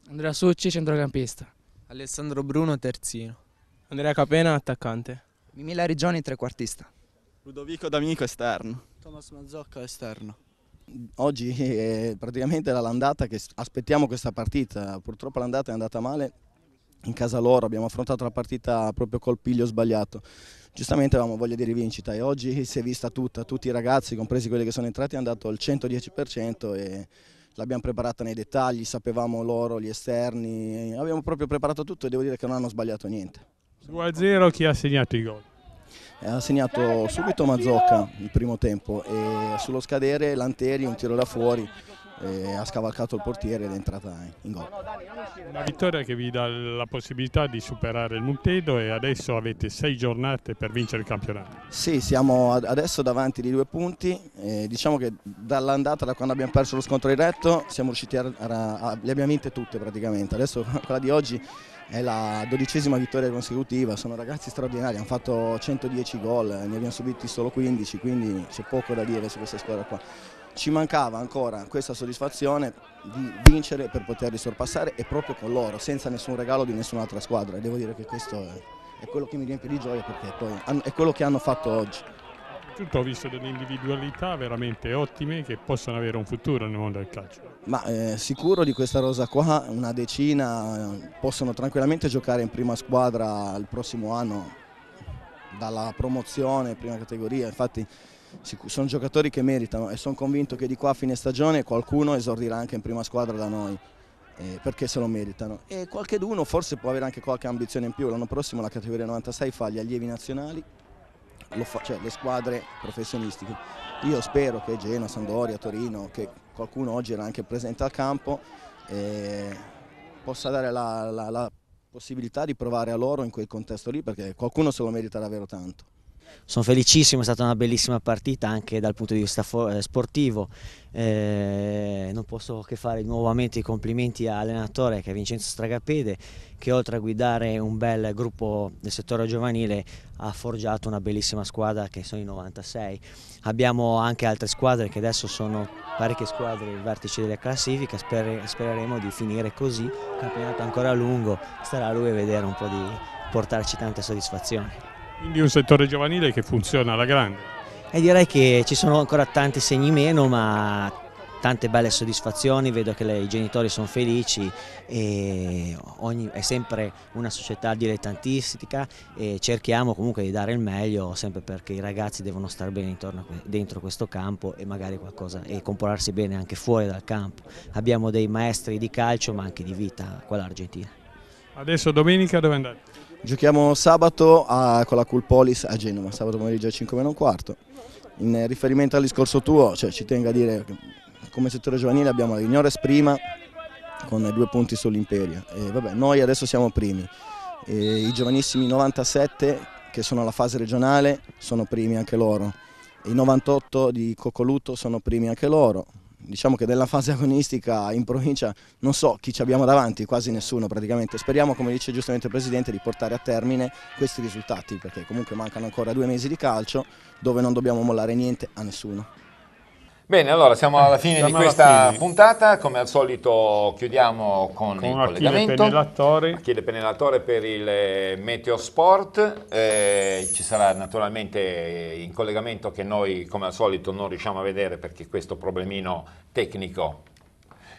Speaker 6: Andrea Succi, centrocampista. Alessandro Bruno terzino. Andrea Capena attaccante.
Speaker 11: Mimila Regioni, trequartista. Ludovico D'Amico esterno.
Speaker 12: Thomas Mazzocca
Speaker 11: esterno. Oggi è eh, praticamente la landata che aspettiamo questa partita, purtroppo l'andata è andata male in casa loro, abbiamo affrontato la partita proprio col piglio sbagliato, giustamente avevamo voglia di rivincita e oggi si è vista tutta, tutti i ragazzi, compresi quelli che sono entrati, hanno dato il 110% e l'abbiamo preparata nei dettagli, sapevamo loro, gli esterni, abbiamo proprio preparato tutto e devo dire che non hanno sbagliato niente. 2 0 chi ha segnato i gol? Eh, ha segnato subito Mazzocca il primo tempo e sullo scadere Lanteri un tiro da fuori ha scavalcato il portiere ed è entrata in gol.
Speaker 1: Una vittoria che vi dà la possibilità di superare il Muntedo e adesso avete sei giornate per vincere il campionato.
Speaker 11: Sì, siamo adesso davanti di due punti, eh, diciamo che dall'andata, da quando abbiamo perso lo scontro diretto, siamo riusciti a, a, a, le abbiamo vinte tutte praticamente, adesso quella di oggi è la dodicesima vittoria consecutiva, sono ragazzi straordinari, hanno fatto 110 gol, ne abbiamo subiti solo 15, quindi c'è poco da dire su questa squadra qua ci mancava ancora questa soddisfazione di vincere per poterli sorpassare e proprio con loro, senza nessun regalo di nessun'altra squadra. E devo dire che questo è, è quello che mi riempie di gioia perché poi è quello che hanno fatto oggi.
Speaker 1: Giunto ho visto delle individualità veramente ottime che possono avere un futuro nel mondo del calcio.
Speaker 11: Ma eh, sicuro di questa rosa qua, una decina, eh, possono tranquillamente giocare in prima squadra il prossimo anno dalla promozione, prima categoria, infatti sono giocatori che meritano e sono convinto che di qua a fine stagione qualcuno esordirà anche in prima squadra da noi eh, perché se lo meritano e qualche d'uno forse può avere anche qualche ambizione in più l'anno prossimo la categoria 96 fa gli allievi nazionali fa, cioè le squadre professionistiche io spero che Genoa, Sandoria, Torino che qualcuno oggi era anche presente al campo eh, possa dare la, la, la possibilità di provare a loro in quel contesto lì perché qualcuno se lo merita davvero tanto
Speaker 12: sono felicissimo, è stata una bellissima partita anche dal punto di vista eh, sportivo. Eh, non posso che fare nuovamente i complimenti all'allenatore che è Vincenzo Stragapede che oltre a guidare un bel gruppo del settore giovanile ha forgiato una bellissima squadra che sono i 96. Abbiamo anche altre squadre che adesso sono parecchie squadre al vertice della classifica, Sper spereremo di finire così, campionato ancora lungo, starà a lui a vedere un po' di portarci tante soddisfazioni. Quindi un settore giovanile che funziona alla grande. E direi che ci sono ancora tanti segni meno, ma tante belle soddisfazioni, vedo che le, i genitori sono felici e ogni, è sempre una società dilettantistica e cerchiamo comunque di dare il meglio sempre perché i ragazzi devono stare bene intorno, dentro questo campo e magari qualcosa e comportarsi bene anche fuori dal campo. Abbiamo dei maestri di calcio ma anche di vita, quella argentina.
Speaker 1: Adesso domenica dove andate?
Speaker 11: Giochiamo sabato a, con la Culpolis a Genova, sabato pomeriggio alle 5 meno un quarto. In riferimento al discorso tuo, cioè, ci tengo a dire che come settore giovanile abbiamo la Ignores prima con due punti sull'Imperia. noi adesso siamo primi. E I giovanissimi 97 che sono alla fase regionale sono primi anche loro. I 98 di Coccoluto sono primi anche loro diciamo che della fase agonistica in provincia non so chi ci abbiamo davanti, quasi nessuno praticamente. Speriamo, come dice giustamente il Presidente, di portare a termine questi risultati perché comunque mancano ancora due mesi di calcio dove non dobbiamo mollare niente a nessuno.
Speaker 2: Bene, allora siamo alla fine siamo di questa fine. puntata, come al solito chiudiamo con, con il Achille collegamento. Penelatore. Achille Penelatore per il eh, Meteosport, eh, ci sarà naturalmente in collegamento che noi come al solito non riusciamo a vedere perché questo problemino tecnico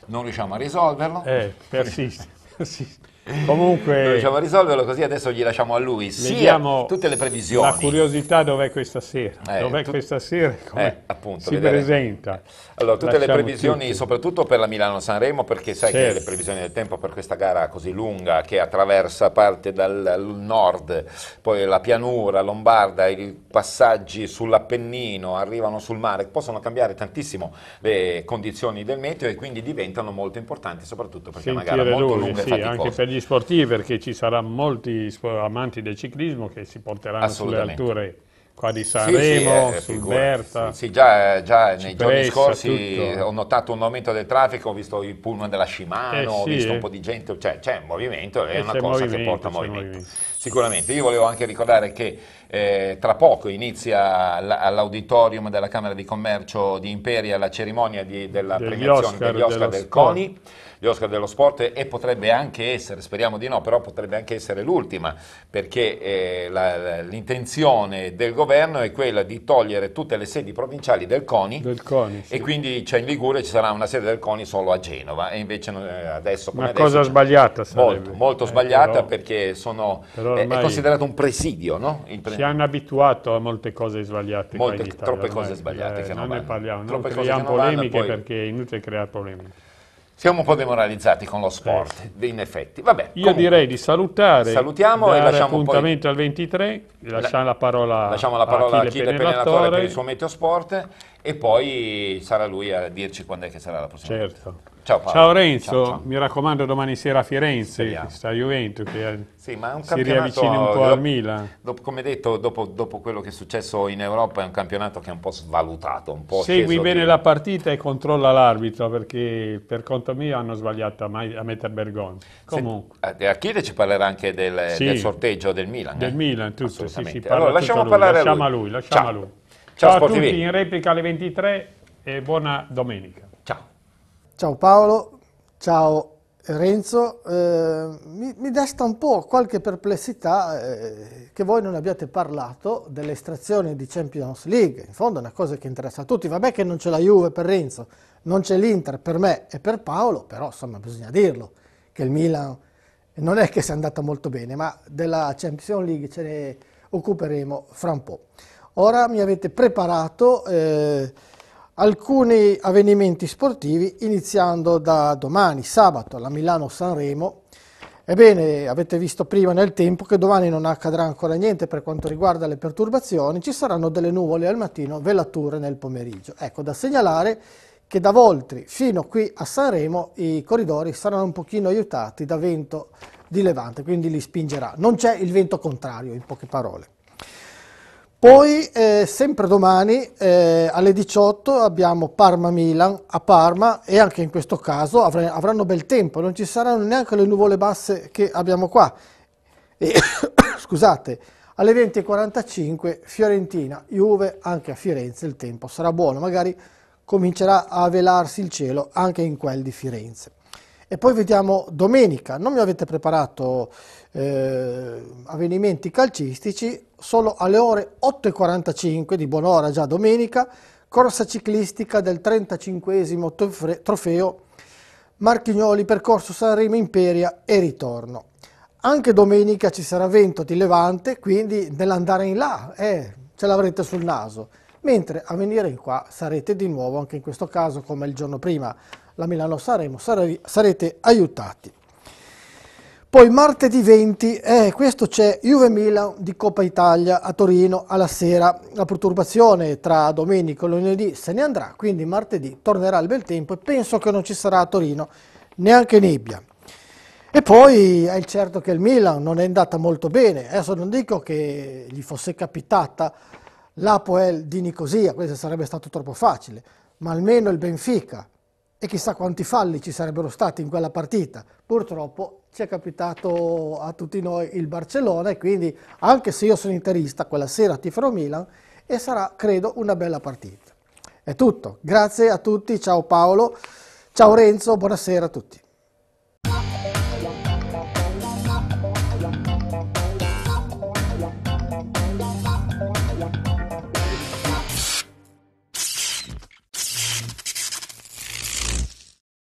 Speaker 2: non riusciamo a risolverlo. Eh, persiste.
Speaker 1: persiste. Comunque riusciamo a risolverlo così
Speaker 2: adesso gli lasciamo a lui vediamo tutte le previsioni. La
Speaker 1: curiosità dov'è questa sera? Eh, dov'è tu... questa sera? Eh, Come eh, appunto, si vedere. presenta? Eh, allora, tutte lasciamo le previsioni tutti.
Speaker 2: soprattutto per la Milano-Sanremo perché sai certo. che le previsioni del tempo per questa gara così lunga che attraversa parte dal nord, poi la pianura lombarda, i passaggi sull'Appennino, arrivano sul mare, possono cambiare tantissimo le condizioni del meteo e quindi diventano molto importanti soprattutto perché Sentire è una gara molto lunga sì, e faticosa. Anche per
Speaker 1: gli sportivi perché ci saranno molti amanti del ciclismo che si porteranno sulle alture qua di Sanremo, sì, sì, eh, sul
Speaker 2: Berta. Sì, sì già, eh, già nei giorni scorsi tutto. ho notato un aumento del traffico, ho visto il pullman della Shimano, eh, ho visto un eh. po' di gente, cioè c'è un movimento, è eh, una cosa che porta movimento. movimento. Sicuramente, io volevo anche ricordare che eh, tra poco inizia all'auditorium della Camera di Commercio di Imperia la cerimonia di, della degli premiazione Oscar, degli Oscar del CONI gli Oscar dello sport e potrebbe anche essere, speriamo di no, però potrebbe anche essere l'ultima, perché eh, la, l'intenzione del governo è quella di togliere tutte le sedi provinciali del CONI, del CONI sì. e quindi cioè, in Ligure ci sarà una sede del CONI solo a Genova e invece eh, adesso... adesso... Una adesso, cosa sbagliata sarebbe. Molto, molto eh, sbagliata però, perché sono ormai... è considerato un presidio, no? Pre... Ci
Speaker 1: hanno abituato a molte cose sbagliate molte, Italia, Troppe ormai. cose sbagliate eh, che non, non ne parliamo, troppe non creiamo polemiche vanno, poi...
Speaker 2: perché è inutile creare polemiche. Siamo un po' demoralizzati con lo sport, eh. in effetti. Vabbè,
Speaker 1: Io comunque, direi di salutare, salutiamo e lasciamo appuntamento poi... al 23, lasciamo la, la parola, lasciamo la parola a Achille, Achille Penelatore per il suo
Speaker 2: meteo sport e poi sarà lui a dirci quando è che sarà la prossima certo. Ciao, ciao, Renzo, ciao, ciao.
Speaker 1: mi raccomando domani sera a Firenze, sta Juventus che eh, sì, ma un si riavvicina un po' dopo, al Milan.
Speaker 2: Dopo, come detto, dopo, dopo, quello che è successo in Europa è un campionato che è un po' svalutato, un po' Segui bene di...
Speaker 1: la partita e controlla l'arbitro perché per conto mio hanno sbagliato a, mai, a metà Bergogna.
Speaker 2: Comunque. Se, Achille ci parlerà anche del, sì, del sorteggio del Milan. Del eh? Milan, tutto, sì, sì,
Speaker 1: allora, lasciamo lui, parlare lasciamo a lui. Lasciamo a lui. Ciao, Ciao a tutti, in replica alle 23 e buona domenica. Ciao.
Speaker 8: Ciao Paolo. Ciao Renzo, eh, mi, mi, desta un po' qualche perplessità eh, che voi non abbiate parlato dell'estrazione di Champions League, in fondo è una cosa che interessa a tutti, vabbè che non c'è la Juve per Renzo, non c'è l'Inter per me e per Paolo, però insomma bisogna dirlo che il Milan non è che sia andata molto bene, ma della Champions League ce ne occuperemo fra un po'. Ora mi avete preparato eh, alcuni avvenimenti sportivi iniziando da domani, sabato, alla Milano-Sanremo. Ebbene, avete visto prima nel tempo che domani non accadrà ancora niente per quanto riguarda le perturbazioni, ci saranno delle nuvole al mattino, velature nel pomeriggio. Ecco, da segnalare che da Voltri fino qui a Sanremo i corridori saranno un pochino aiutati da vento di levante, quindi li spingerà. Non c'è il vento contrario, in poche parole. Poi eh, sempre domani eh, alle 18 abbiamo Parma-Milan a Parma e anche in questo caso avr avranno bel tempo, non ci saranno neanche le nuvole basse che abbiamo qua. E, scusate, alle 20.45 Fiorentina, Juve anche a Firenze il tempo sarà buono, magari comincerà a velarsi il cielo anche in quel di Firenze. E poi vediamo domenica, non mi avete preparato eh, avvenimenti calcistici, solo alle ore 8.45 di buon'ora già domenica, corsa ciclistica del 35 esimo trofeo Marchignoli percorso Sanremo Imperia e ritorno. Anche domenica ci sarà vento di levante, quindi nell'andare in là eh, ce l'avrete sul naso, mentre a venire in qua sarete di nuovo, anche in questo caso come il giorno prima, la Milano Saremo, sare, sarete aiutati. Poi martedì 20, eh, questo c'è Juve Milan di Coppa Italia a Torino alla sera. La perturbazione tra domenica e lunedì se ne andrà, quindi martedì tornerà il bel tempo e penso che non ci sarà a Torino neanche nebbia. E poi è certo che il Milan non è andata molto bene, adesso non dico che gli fosse capitata l'Apoel di Nicosia, questo sarebbe stato troppo facile, ma almeno il Benfica, e chissà quanti falli ci sarebbero stati in quella partita. Purtroppo ci è capitato a tutti noi il Barcellona e quindi anche se io sono interista, quella sera tiferò Milan e sarà credo una bella partita. È tutto, grazie a tutti, ciao Paolo, ciao Renzo, buonasera a tutti.